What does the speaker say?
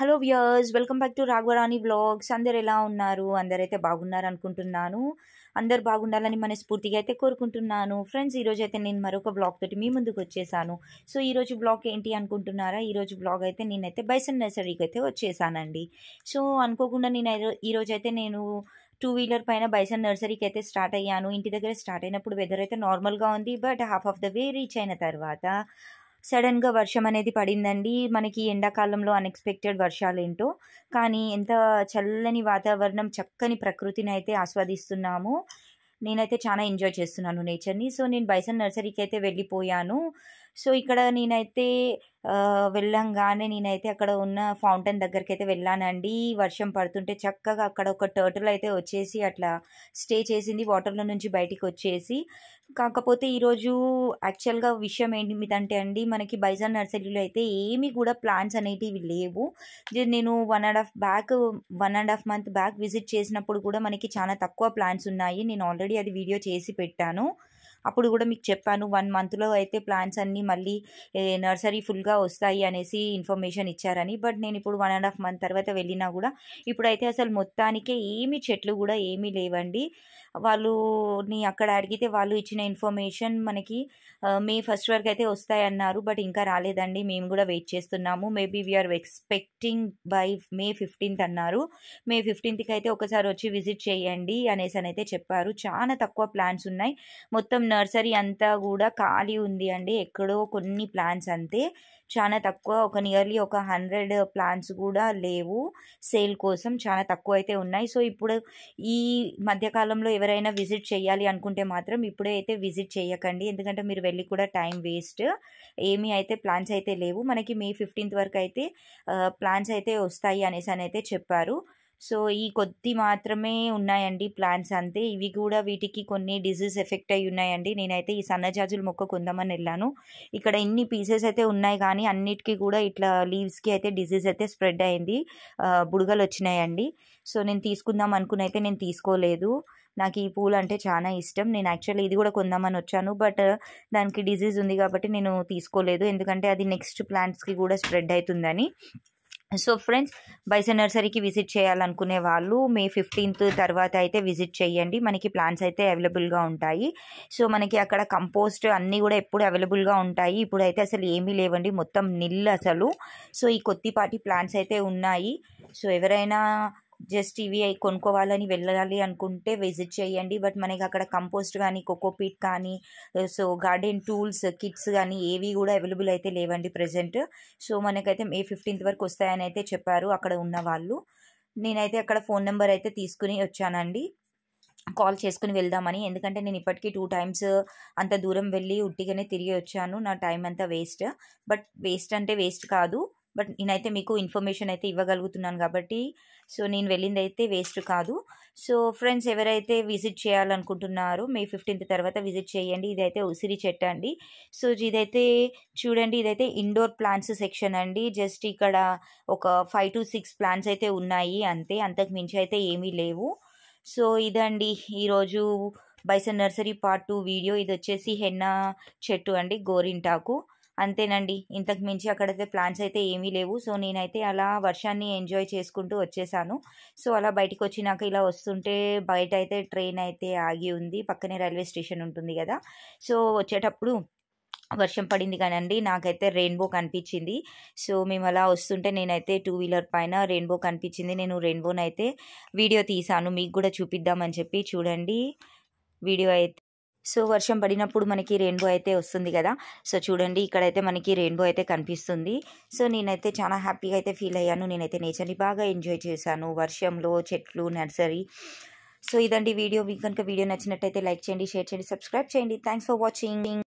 hello viewers welcome back to Raghavarani blogs అందరు ఎలా ఉన్నారు అందరైతే బాగున్నారు అనుకుంటున్నాను అందరు బాగుండాలని మనస్ఫూర్తిగా అయితే కోరుకుంటున్నాను ఫ్రెండ్స్ ఈరోజు అయితే నేను మరొక బ్లాగ్ తోటి మీ ముందుకు వచ్చేసాను సో ఈరోజు బ్లాగ్ ఏంటి అనుకుంటున్నారా ఈరోజు బ్లాగ్ అయితే నేనైతే బైసన్ నర్సరీకి అయితే వచ్చేసానండి సో అనుకోకుండా నేను ఈరోజు అయితే నేను టూ వీలర్ పైన బైసన్ నర్సరీకి అయితే స్టార్ట్ అయ్యాను ఇంటి దగ్గర స్టార్ట్ అయినప్పుడు వెదర్ అయితే నార్మల్గా ఉంది but half of the way reach అయిన తర్వాత సడన్గా వర్షం అనేది పడిందండి మనకి ఎండాకాలంలో అన్ఎక్స్పెక్టెడ్ వర్షాలు ఏంటో కానీ ఎంత చల్లని వాతావరణం చక్కని ప్రకృతిని అయితే ఆస్వాదిస్తున్నాము నేనైతే చాలా ఎంజాయ్ చేస్తున్నాను నేచర్ని సో నేను బైసన్ నర్సరీకి అయితే వెళ్ళిపోయాను సో ఇక్కడ నేనైతే వెళ్ళంగానే నేనైతే అక్కడ ఉన్న ఫౌంటైన్ దగ్గరికి అయితే వెళ్ళానండి వర్షం పడుతుంటే చక్కగా అక్కడ ఒక టర్టిల్ అయితే వచ్చేసి అట్లా స్టే చేసింది వాటర్లో నుంచి బయటికి వచ్చేసి కాకపోతే ఈరోజు యాక్చువల్గా విషయం మీదంటే అండి మనకి బైజాన్ నర్సరీలో అయితే ఏమీ కూడా ప్లాంట్స్ అనేటివి లేవు నేను one and half back one and half month back visit చేసినప్పుడు కూడా మనకి చాలా తక్కువ ప్లాంట్స్ ఉన్నాయి నేను ఆల్రెడీ అది వీడియో చేసి పెట్టాను అప్పుడు కూడా మీకు చెప్పాను వన్ మంత్లో అయితే ప్లాంట్స్ అన్నీ మళ్ళీ నర్సరీ ఫుల్గా వస్తాయి అనేసి ఇన్ఫర్మేషన్ ఇచ్చారని బట్ నేను ఇప్పుడు వన్ అండ్ హాఫ్ మంత్ తర్వాత వెళ్ళినా కూడా ఇప్పుడైతే అసలు మొత్తానికే ఏమి చెట్లు కూడా ఏమీ లేవండి వాళ్ళుని అక్కడ అడిగితే వాళ్ళు ఇచ్చిన ఇన్ఫర్మేషన్ మనకి మే ఫస్ట్ వరకు అయితే వస్తాయన్నారు బట్ ఇంకా రాలేదండి మేము కూడా వెయిట్ చేస్తున్నాము maybe we're expecting by May fifteenth అన్నారు మే ఫిఫ్టీన్త్కి అయితే ఒకసారి వచ్చి విజిట్ చేయండి అనేసి అయితే చెప్పారు చాలా తక్కువ ప్లాన్స్ ఉన్నాయి మొత్తం నర్సరీ అంతా కూడా ఖాళీ ఉంది అండి ఎక్కడో కొన్ని ప్లాంట్స్ అంతే చాలా తక్కువ ఒక నియర్లీ ఒక హండ్రెడ్ ప్లాంట్స్ కూడా లేవు సేల్ కోసం చాలా తక్కువ అయితే ఉన్నాయి సో ఇప్పుడు ఈ మధ్యకాలంలో ఎవరైనా విజిట్ చేయాలి అనుకుంటే మాత్రం ఇప్పుడే అయితే విజిట్ చేయకండి ఎందుకంటే మీరు వెళ్ళి కూడా టైం వేస్ట్ ఏమీ అయితే ప్లాన్స్ అయితే లేవు మనకి మే ఫిఫ్టీన్త్ వరకు అయితే ప్లాన్స్ అయితే వస్తాయి అనేసి అని అయితే చెప్పారు సో ఈ కొద్ది మాత్రమే ఉన్నాయండి ప్లాంట్స్ అంతే ఇవి కూడా వీటికి కొన్ని డిజీజ్ ఎఫెక్ట్ అయి ఉన్నాయండి నేనైతే ఈ సన్నజాజుల మొక్క కొందామని వెళ్ళాను ఇక్కడ ఇన్ని పీసెస్ అయితే ఉన్నాయి కానీ అన్నిటికీ కూడా ఇట్లా లీవ్స్కి అయితే డిజీజ్ అయితే స్ప్రెడ్ అయింది బుడగలు వచ్చినాయండి సో నేను తీసుకుందాం అనుకుని అయితే నేను తీసుకోలేదు నాకు ఈ పూలు అంటే చాలా ఇష్టం నేను యాక్చువల్లీ ఇది కూడా కొందామని వచ్చాను బట్ దానికి డిజీజ్ ఉంది కాబట్టి నేను తీసుకోలేదు ఎందుకంటే అది నెక్స్ట్ ప్లాంట్స్కి కూడా స్ప్రెడ్ అవుతుందని సో ఫ్రెండ్స్ బైస నర్సరీకి విజిట్ చేయాలనుకునే వాళ్ళు మే ఫిఫ్టీన్త్ తర్వాత అయితే విజిట్ చేయండి మనకి ప్లాన్స్ అయితే అవైలబుల్గా ఉంటాయి సో మనకి అక్కడ కంపోస్ట్ అన్నీ కూడా ఎప్పుడు అవైలబుల్గా ఉంటాయి ఇప్పుడైతే అసలు ఏమీ లేవండి మొత్తం నిల్ అసలు సో ఈ కొద్దిపాటి ప్లాన్స్ అయితే ఉన్నాయి సో ఎవరైనా జస్ట్ ఇవి కొనుక్కోవాలని వెళ్ళాలి అనుకుంటే విజిట్ చేయండి బట్ మనకి అక్కడ కంపోస్ట్ కానీ కోకోపీట్ కానీ సో గార్డెన్ టూల్స్ కిట్స్ కానీ ఏవి కూడా అవైలబుల్ అయితే లేవండి ప్రజెంట్ సో మనకైతే మే ఫిఫ్టీన్త్ వరకు వస్తాయని అయితే చెప్పారు అక్కడ ఉన్న వాళ్ళు నేనైతే అక్కడ ఫోన్ నెంబర్ అయితే తీసుకుని వచ్చానండి కాల్ చేసుకుని వెళ్దామని ఎందుకంటే నేను ఇప్పటికీ టూ టైమ్స్ అంత దూరం వెళ్ళి ఉట్టిగానే తిరిగి వచ్చాను నా టైం అంతా వేస్ట్ బట్ వేస్ట్ అంటే వేస్ట్ కాదు బట్ నేనైతే మీకు ఇన్ఫర్మేషన్ అయితే ఇవ్వగలుగుతున్నాను కాబట్టి సో నేను వెళ్ళింది అయితే వేస్ట్ కాదు సో ఫ్రెండ్స్ ఎవరైతే విజిట్ చేయాలనుకుంటున్నారో మే ఫిఫ్టీన్త్ తర్వాత విజిట్ చేయండి ఇదైతే ఉసిరి చెట్టు అండి సో ఇదైతే చూడండి ఇదైతే ఇండోర్ ప్లాంట్స్ సెక్షన్ అండి జస్ట్ ఇక్కడ ఒక ఫైవ్ టు సిక్స్ ప్లాంట్స్ అయితే ఉన్నాయి అంతే అంతకు మించి అయితే ఏమీ లేవు సో ఇదండి ఈరోజు bison nursery part two video ఇది వచ్చేసి హెన్నా చెట్టు అండి గోరింటాకు అంతేనండి ఇంతకు మించి అక్కడైతే ప్లాన్స్ అయితే ఏమీ లేవు సో నేనైతే అలా వర్షాన్ని ఎంజాయ్ చేసుకుంటూ వచ్చేసాను సో అలా బయటకు వచ్చినాక ఇలా వస్తుంటే బయట అయితే ట్రైన్ అయితే ఆగి ఉంది పక్కనే రైల్వే స్టేషన్ ఉంటుంది కదా సో వచ్చేటప్పుడు వర్షం పడింది కానండి నాకైతే రెయిన్బో కనిపించింది సో మేము అలా వస్తుంటే నేనైతే టూ వీలర్ పైన రెయిన్బో కనిపించింది నేను రెయిన్బోనైతే వీడియో తీసాను మీకు కూడా చూపిద్దామని చెప్పి చూడండి వీడియో అయితే సో వర్షం పడినప్పుడు మనకి రెయిన్బో అయితే వస్తుంది కదా సో చూడండి ఇక్కడైతే మనకి రెయిన్బో అయితే కనిపిస్తుంది సో నేనైతే చాలా హ్యాపీగా అయితే ఫీల్ అయ్యాను నేనైతే నేచర్ని బాగా ఎంజాయ్ చేశాను వర్షంలో చెట్లు నర్సరీ సో ఇదండి వీడియో మీకు కనుక వీడియో నచ్చినట్టయితే లైక్ చేయండి షేర్ చేయండి సబ్స్క్రైబ్ చేయండి థ్యాంక్స్ ఫర్ వాచింగ్